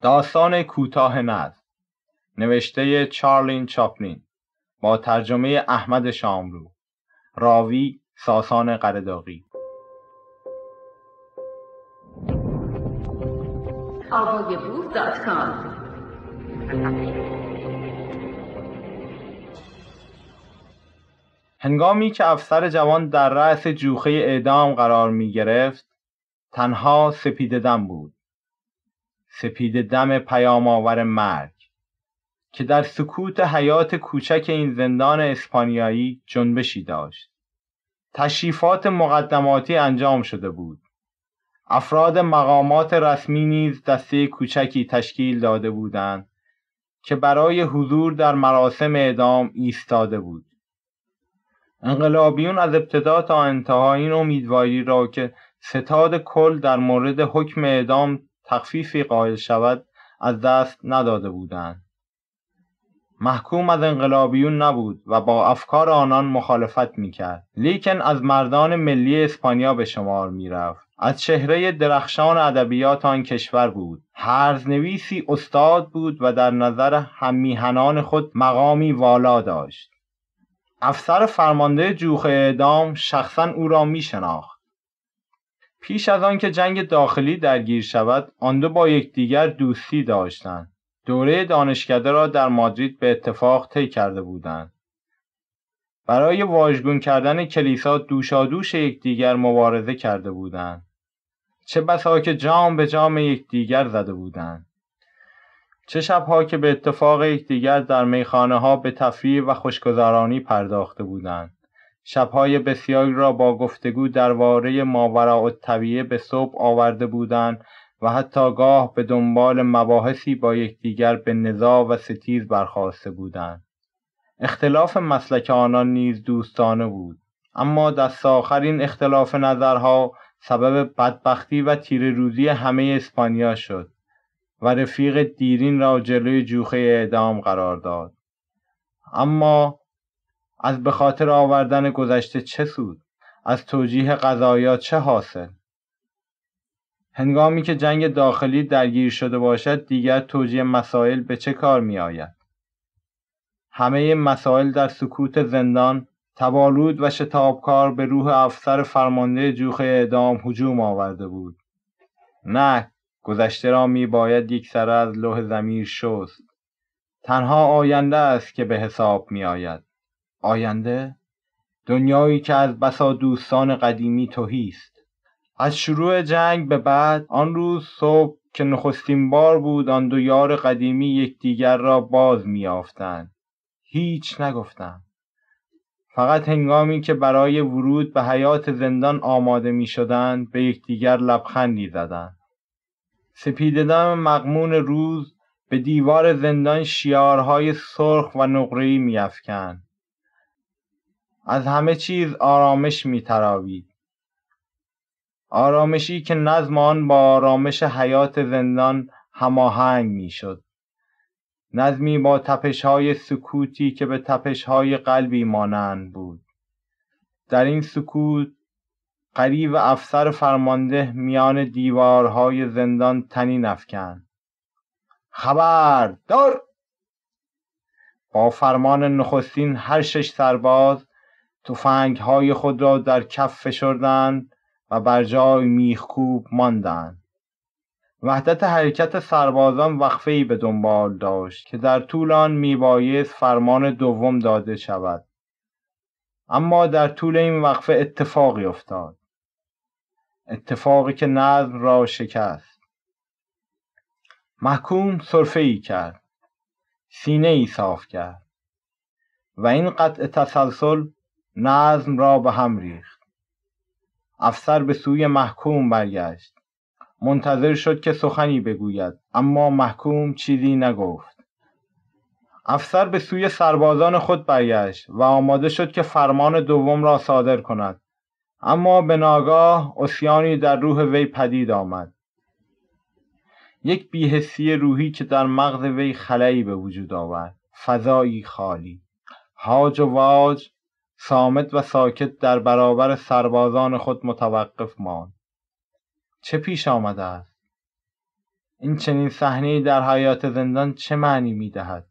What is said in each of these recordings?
داستان کوتاه نزد نوشته چارلین چاپلین با ترجمه احمد شاملو راوی ساسان قرداغی آوای دات کام هنگامی که افسر جوان در رأس جوخه اعدام قرار می گرفت تنها سپید دم بود سپید دم آور مرگ که در سکوت حیات کوچک این زندان اسپانیایی جنبشی داشت تشریفات مقدماتی انجام شده بود افراد مقامات رسمی نیز دسته کوچکی تشکیل داده بودند که برای حضور در مراسم اعدام ایستاده بود انقلابیون از ابتدا تا انتها این امیدواری را که ستاد کل در مورد حکم اعدام تخفیفی قائل شود از دست نداده بودند محکوم از انقلابیون نبود و با افکار آنان مخالفت میکرد لیکن از مردان ملی اسپانیا به شمار میرفت از چهره درخشان ادبیات آن کشور بود نویسی استاد بود و در نظر همیهنان خود مقامی والا داشت افسر فرمانده جوخه اعدام شخصا او را می شناخت. پیش از آنکه جنگ داخلی درگیر شود آن دو با یکدیگر دوستی داشتند دوره دانشکده را در مادرید به اتفاق طی کرده بودند برای واژگون کردن کلیسا دوشادوش یکدیگر مبارزه کرده بودند چه بسا که جام به جام یکدیگر زده بودند چه شبها که به اتفاق یکدیگر در میخانه ها به تفریح و خوشگذرانی پرداخته بودند شبهای بسیاری را با گفتگو درباره و طبیعه به صبح آورده بودند و حتی گاه به دنبال مباحثی با یکدیگر به نزاع و ستیز برخواسته بودند اختلاف مسلک آنان نیز دوستانه بود اما دست آخرین اختلاف نظرها سبب بدبختی و تیره روزی همه اسپانیا شد و رفیق دیرین را جلوی جوخه اعدام قرار داد اما از به خاطر آوردن گذشته چه سود از توجیه قضایا چه حاصل هنگامی که جنگ داخلی درگیر شده باشد دیگر توجیه مسائل به چه کار می آید؟ همه مسائل در سکوت زندان تبالود و شتابکار به روح افسر فرمانده جوخه اعدام حجوم آورده بود نه گذشته را می باید یک سر از لوح زمیر شست تنها آینده است که به حساب می آید آینده دنیایی که از بسا دوستان قدیمی توهیست. از شروع جنگ به بعد آن روز صبح که نخستین بار بود آن دو یار قدیمی یکدیگر را باز آفتن. هیچ نگفتم فقط هنگامی که برای ورود به حیات زندان آماده می شدن به یکدیگر لبخندی زدند سپیددم مقمون روز به دیوار زندان شیارهای سرخ و نقره‌ای میافکن. از همه چیز آرامش میتراوید آرامشی که نظم آن با آرامش حیات زندان هماهنگ میشد نظمی با تپش های سکوتی که به تپش های قلبی مانند بود در این سکوت قریب افسر فرمانده میان دیوارهای زندان تنی نفکن. خبر دار با فرمان نخستین هر شش سرباز توفنگ های خود را در کف فشردند و بر جای میخکوب ماندند وحدت حرکت سربازان وقفه به دنبال داشت که در طول آن میبایست فرمان دوم داده شود اما در طول این وقفه اتفاقی افتاد اتفاقی که نظم را شکست محکوم صرفه ای کرد سینه ای صاف کرد و این قطع تسلسل نظم را به هم ریخت افسر به سوی محکوم برگشت منتظر شد که سخنی بگوید اما محکوم چیزی نگفت افسر به سوی سربازان خود برگشت و آماده شد که فرمان دوم را صادر کند اما به ناگاه اسیانی در روح وی پدید آمد یک بیهسی روحی که در مغز وی خلایی به وجود آورد فضایی خالی هاج و واج سامت و ساکت در برابر سربازان خود متوقف ماند چه پیش آمده است این چنین صحنه در حیات زندان چه معنی دهد؟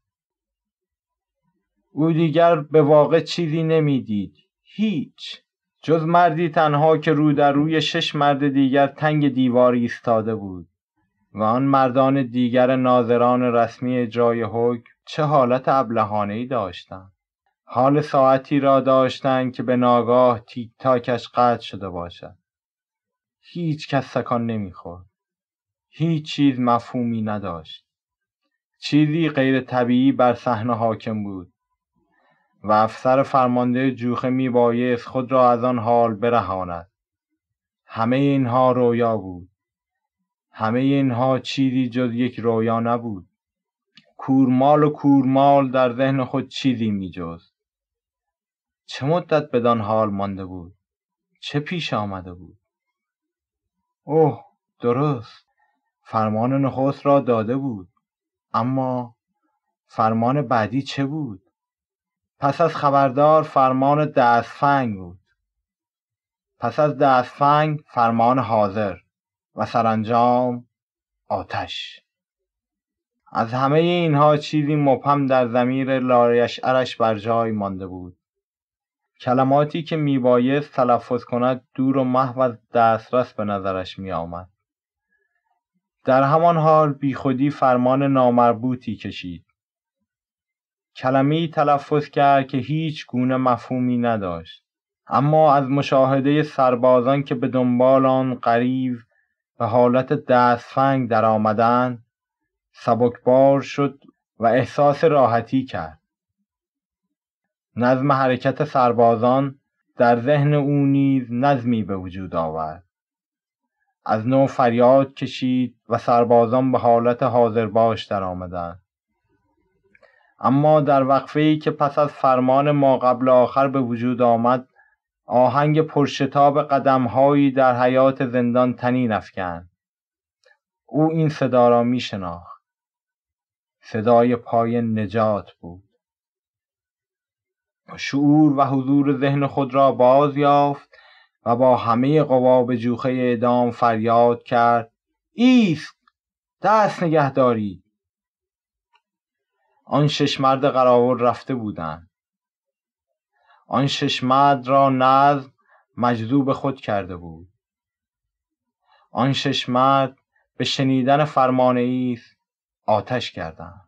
او دیگر به واقع چیزی نمیدید هیچ جز مردی تنها که رو در روی شش مرد دیگر تنگ دیواری ایستاده بود و آن مردان دیگر ناظران رسمی جای حکم چه حالت ابلهانه داشتند حال ساعتی را داشتند که به ناگاه تیک تاکش قطع شده باشد هیچ کس سکان نمیخورد هیچ چیز مفهومی نداشت چیزی غیر طبیعی بر صحنه حاکم بود و افسر فرمانده جوخه میبایست خود را از آن حال برهاند همه اینها رویا بود همه اینها چیزی جز یک رویا نبود کورمال و کورمال در ذهن خود چیزی میجست چه مدت بدان حال مانده بود چه پیش آمده بود اوه درست فرمان نخست را داده بود اما فرمان بعدی چه بود پس از خبردار فرمان دستفنگ بود پس از دستفنگ فرمان حاضر و سرانجام آتش از همه اینها چیزی مبهم در زمیر ارش بر جای مانده بود کلماتی که میبایست تلفظ کند دور و محو از دسترس به نظرش میآمد در همان حال بیخودی فرمان نامربوطی کشید کلمه تلفظ کرد که هیچ گونه مفهومی نداشت اما از مشاهده سربازان که به دنبال آن قریب به حالت دستفنگ در آمدن سبکبار شد و احساس راحتی کرد نظم حرکت سربازان در ذهن او نیز نظمی به وجود آورد از نو فریاد کشید و سربازان به حالت حاضر باش در آمدند اما در ای که پس از فرمان ما قبل آخر به وجود آمد آهنگ پرشتاب قدمهایی در حیات زندان تنی نفکن او این صدا را می شناخت صدای پای نجات بود شعور و حضور ذهن خود را باز یافت و با همه قوا به جوخه اعدام فریاد کرد ایست دست نگه دارید. آن شش مرد قراول رفته بودند آن شش مرد را نظم مجذوب خود کرده بود آن شش مرد به شنیدن فرمان ایس آتش کردند